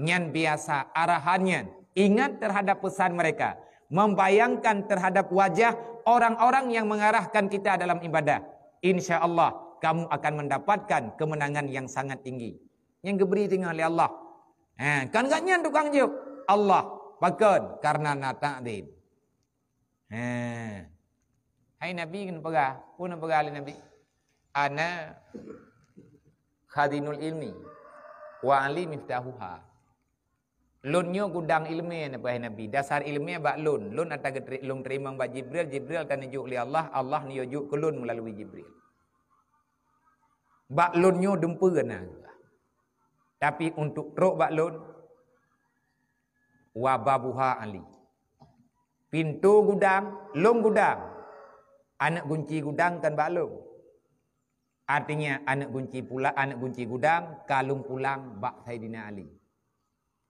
Nyan biasa arahannya. Ingat terhadap pesan mereka. Membayangkan terhadap wajah orang-orang yang mengarahkan kita dalam ibadah. Insya Allah kamu akan mendapatkan kemenangan yang sangat tinggi. Yang diberi tinggal oleh Allah. Ha, kan gak nyan tukang je. Allah. Bukan. Karena na ta'adid. Eh. Hai Nabi kena pegah. Pun nak pegah oleh Nabi. Ana khadinul ilmi. Wa ali miftahuha. Lunnya gudang ilmi yang apa Nabi. Dasar ilmi abak lun. Lun atas lun terima mbak Jibril. Jibril akan nunjuk oleh Allah. Allah ni nunjuk ke lun melalui Jibril. Bak lunnya dempa kena. Tapi untuk teruk bak lun. Wa babuha ali. Pintu gudang, lung gudang anak kunci gudang kan balung. Artinya anak kunci pula anak kunci gudang kalung pulang bak Saidina Ali.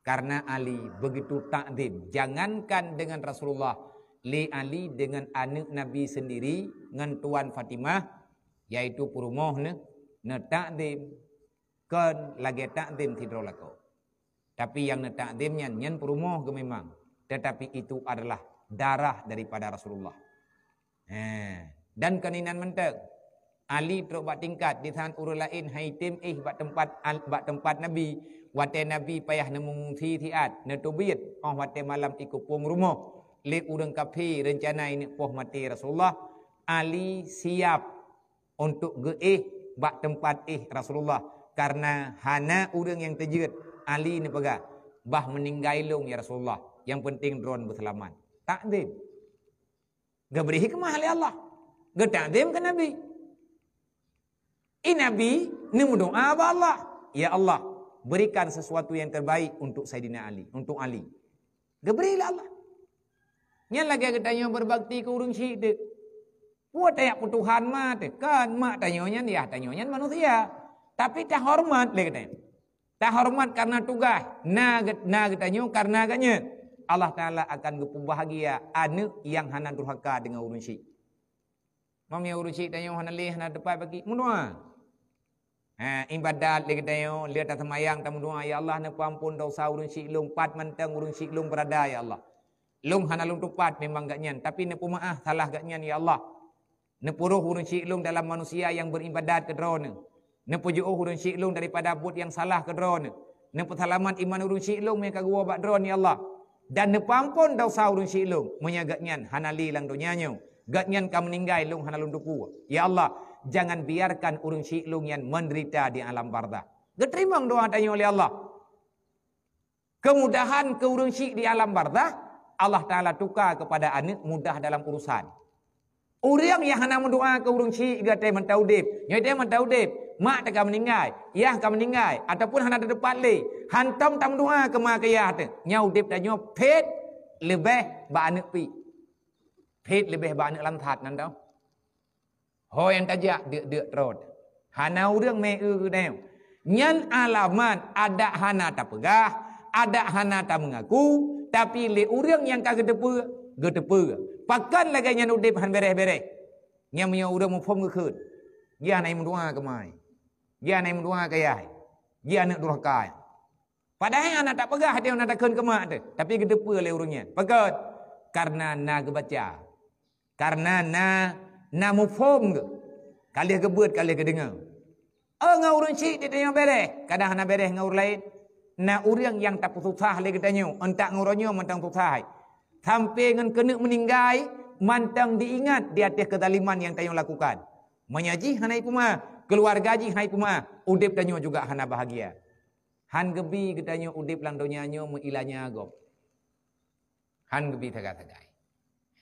Karena Ali begitu takdim. Jangankan dengan Rasulullah. Li Ali dengan anak Nabi sendiri. Dengan Tuan Fatimah. Yaitu purumoh ne. Ne takdim. Kan lagi takdim tidur lako. Tapi yang ne takdimnya. perumoh purumoh ke memang. Tetapi itu adalah darah daripada Rasulullah. Eh. dan kaninan mentek Ali teruk buat tingkat di sana urul lain haitim ih buat tempat buat tempat Nabi Wate Nabi payah nemu mungsi tiat Netubit oh wate malam ikut puang rumah Le urang kapi rencana ini poh mati Rasulullah Ali siap untuk ge ih buat tempat ih Rasulullah Karena hana urang yang terjerit Ali ni pegah Bah meninggailung ya Rasulullah Yang penting drone berselamat Takdim Gak beri hikmah oleh ya Allah. Gak tandem ke Nabi. Ini eh, Nabi, ini mendoa apa Allah? Ya Allah, berikan sesuatu yang terbaik untuk Sayyidina Ali. Untuk Ali. Gak beri lah Allah. Yang lagi yang tanya berbakti ke urung syidik. Buat tanya ke Tuhan mati. Kan, mak tanya ya ah, tanya manusia. Tapi tak hormat, dia kata. Tak hormat karena tugas. Nah, nah kita nyu karena agaknya. Allah Ta'ala akan berbahagia anak yang hanan durhaka dengan urun syik. Mami urun syik tanya, oh, hanan leh, hanan depan bagi. Mudua. Ha, ibadat, dia kata, oh, lihat tak semayang, tak mudua. Ya Allah, hanan pampun dosa urun syik lung. Pat mantang urun syik lung berada, ya Allah. Lung hanan lung tupat, memang gak nyan. Tapi ni pumaah, salah gak nyan, ya Allah. Ni puruh urun syik lung dalam manusia yang beribadat ke drone. Ni pujuh urun syik lung daripada bud yang salah ke drone. Ni pertalaman iman urun syik lung, mereka gua bak drone, Ya Allah. Dan nepampun dau saurun si ilung. Munya gatnyan hanali lang dunianyo. Gatnyan kamu ninggai lung hanalun ku. Ya Allah, jangan biarkan urung si ilung yang menderita di alam bardah. Geterima doa tanya oleh Allah. Kemudahan ke urung si di alam bardah, Allah Ta'ala tukar kepada anak mudah dalam urusan. Orang yang hendak mendoa ke urung si, gatai mentaudib. Nyai dia mentaudib. mak tak meninggal, ayah tak meninggal ataupun hang ada depan le. Hantam tam doa ke mak ayah tu. Nyau dip dan nyau pet lebih ba anak pi. Pet lebih ba anak lantat nan tau. Hoi yang kajak dia dia terot. Hanau รื่องแม่อือแนว Nyan alamat ada hana tak pegah, ada hana tak mengaku, tapi le orang yang kagak depa, gedepa. Pakan lagi nyan udip han bereh-bereh. Nyan punya orang mufom ke khun. Ya nai mudua kemai. dia naik mudungan ke ayah. Dia nak durhaka. Padahal anak tak pegah dia nak takkan ke mak dia. Tapi kedepa oleh urungnya. Pekut. Karena nak kebaca. Karena nak na mufum ke. Kali kebut, kali kedengar. Oh, ngau urung cik, dia tanya bereh. Kadang anak bereh ngau urung lain. Na urung yang tak susah lagi tanya. Entak ngau urungnya, mentang susah. Sampai dengan kena meninggai, mantang diingat di atas kezaliman yang tanya lakukan. Menyaji, anak ipumah. Keluarga ji hai puma, udip danyo juga hana bahagia. Han gebi gedanyo udip lang donya donyanyo meilanya gop. Han gebi tagai tagai.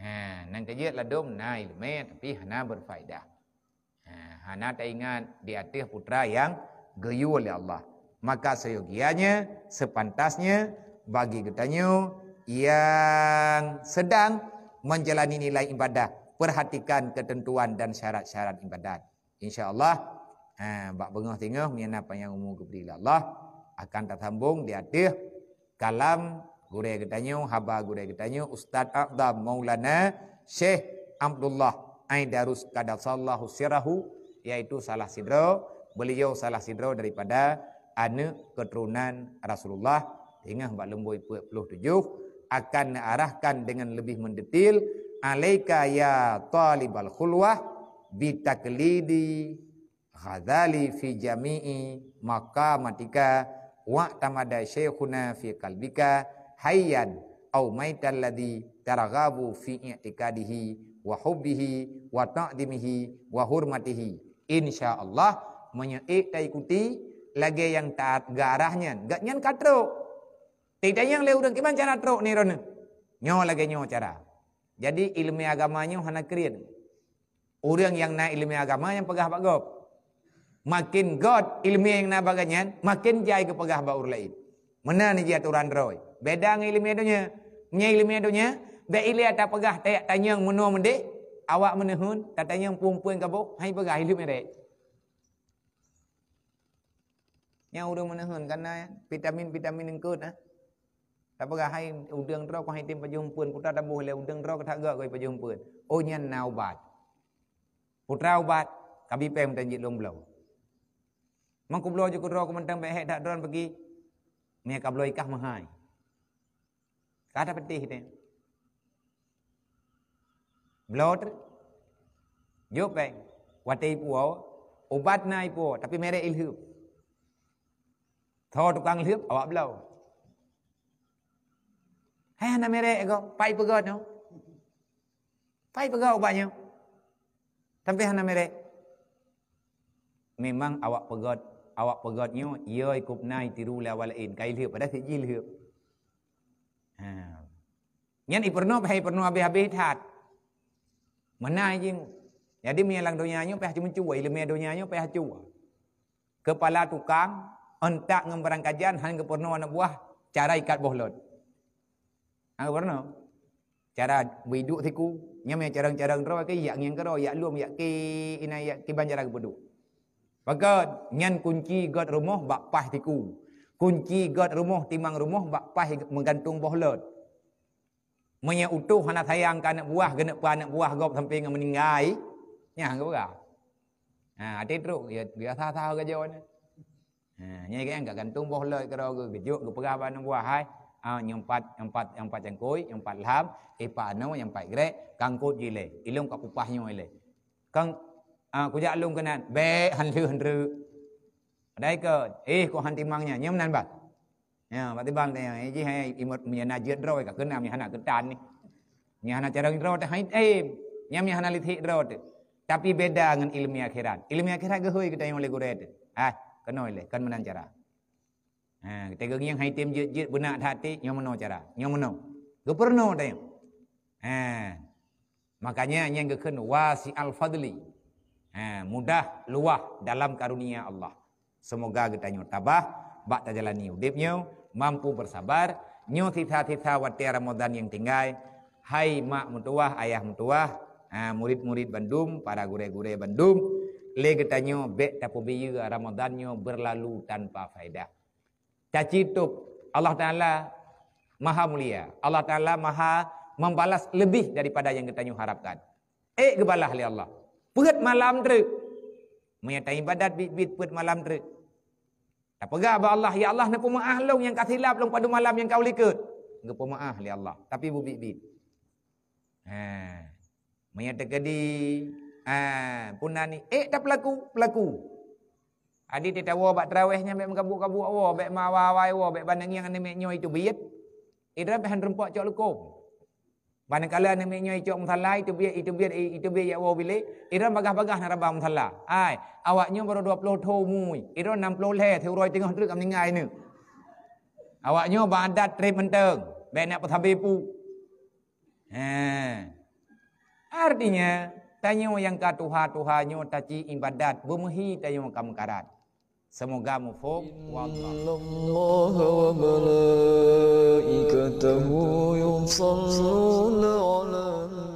Ha, nang tajet ladom na ilme tapi hana berfaedah. Ha, hana ta ingat di atas putra yang geyu oleh Allah. Maka seyogianya, sepantasnya bagi gedanyo yang sedang menjalani nilai ibadah. Perhatikan ketentuan dan syarat-syarat ibadat. InsyaAllah. Allah Ha, bak bengah tengah mengenai panjang umur kepada Allah lah akan tersambung di atas kalam gurai ketanya, haba gurai ketanya, Ustaz Aqdam Maulana Syekh Abdullah Aidarus Kadasallahu Sirahu iaitu salah sidro beliau salah sidro daripada anak keturunan Rasulullah tengah bak lembui 47 akan arahkan dengan lebih mendetil alaika ya talibal khulwah bitaklidi Ghazali fi jami'i maka matika wa tamada syekhuna fi kalbika hayyan au maitan ladhi taragabu fi i'tikadihi wa hubbihi wa ta'dimihi wa hurmatihi insyaallah menyeik ta ikuti lagi yang taat garahnya gak nyen katro tidak yang le urang kiman cara tro ni rona nyo lagi nyaw cara jadi ilmu agamanya hana hanakrin Orang yang na ilmu agama yang pegah pak gop makin god ilmu yang nak baganya makin jai ke pegah baur lain mana ni jia turan roy beda ng ilmu adunya nya ilmu adunya be ilmu ata pegah tayak tanya yang menua mende awak menehun tak tanya yang pumpuin kabo hai pegah ilmu merek nya udah menehun karena eh, vitamin vitamin engkau nah tak pegah hai udang tro ko hai tim pajumpun putra tabuh le udang tro tak gak koi pajumpun oh nya naubat putra ubat kami pem tanjit long Mang kublo je kudro ku mentang behek dak dron pergi. Mia kablo ikah mahai. Kada pedih te. Blot. Yo pe. Watai puo. obat nai puo tapi mere ilhu. Tho tukang lip awak blau. Hai ana mere ego pai pega no. Pai pega ubanyo. Tapi ana mere. Memang awak pegot awak perot nyu ia ya ikup nai tiru la wal in kai lih pada si jil hup ha nyen iperno pai perno abih abih tat mana jing jadi mi lang dunia nyu pai cuma cuai le me dunia nyu pai cua kepala tukang entak ngembarang kajian han ke perno anak buah cara ikat bohlot ha perno cara biduk tiku nyam yang carang-carang roh ke yak ngeng roh yak lum yak ke inai yak ke banjara ke Maka ngan kunci god rumah bak pas tiku. Kunci god rumah timang rumah bak pas menggantung bohlot. Menya utuh hana sayang kan anak buah gena pu anak buah gop sampai ngan meninggai. Nya ke ora? Ha ate truk ya biasa sa ke jo Ha nya ke kan enggak gantung bohlot ke rogo gejuk ke pegah anak buah hai. Ha nya empat empat empat cangkoi, empat lham, epa eh, anu yang empat grek, kangkut jile. Ilung ka kupahnya ile. Kang ah ku be han lu han ke eh ku han timangnya nyam nan ba ya ba timang dai eh ji hai imot munya na jet roi cara ni roi hai eh nyam ni tapi beda dengan ilmu akhirat ilmu akhirat ge hoi kita yang oleh gurete ha, ah cara ha yang hai tim jet jet benak hati nyam cara nyam mano ge makanya yang wasi al Eh, mudah luah dalam karunia Allah. Semoga kita nyur tabah, bak ta jalani nyu mampu bersabar, nyu tisa-tisa wati Ramadan yang tinggal. Hai mak mutuah, ayah mutuah, eh, murid-murid Bandung, para gure-gure Bandung, le kita nyu bek tapu biyu Ramadan nyu berlalu tanpa faedah. Cacitup Allah Taala Maha Mulia. Allah Taala Maha membalas lebih daripada yang kita nyu harapkan. Eh kebalah li Allah. Perut malam tu. Menyata ibadat bit-bit perut malam teruk. Tak pegah abang Allah. Ya Allah, nak pemaah long yang kasih lap long pada malam yang kau likut. Nak pemaah li Allah. Tapi bu bit-bit. Ha. Menyata kedi. Ha, punah ni. Eh, tak pelaku. Pelaku. Adik dia tahu abang terawihnya. Bek mengkabuk-kabuk. Oh, bek mawa-awai. Oh, bek bandang yang anda menyoy itu. Biat. Eh, Idrah pehan rempak cok lukum. Manakala ni minyo icok musalla itu biar itu biar itu biar ya wo bile. Ira bagah-bagah nak rabah musalla. Ai, awak nyo baru 20 tho mui. Ira 60 leh thu roi tengah tu kam ningai ni. Awak nyo badat trip menteng. Ben nak pathabi pu. Ha. Eh. Artinya tanyo yang ka tuha tuha nyo taci ibadat bumuhi tanyo kam karat. Semoga mufuk Allah wa malaikatahu yusallu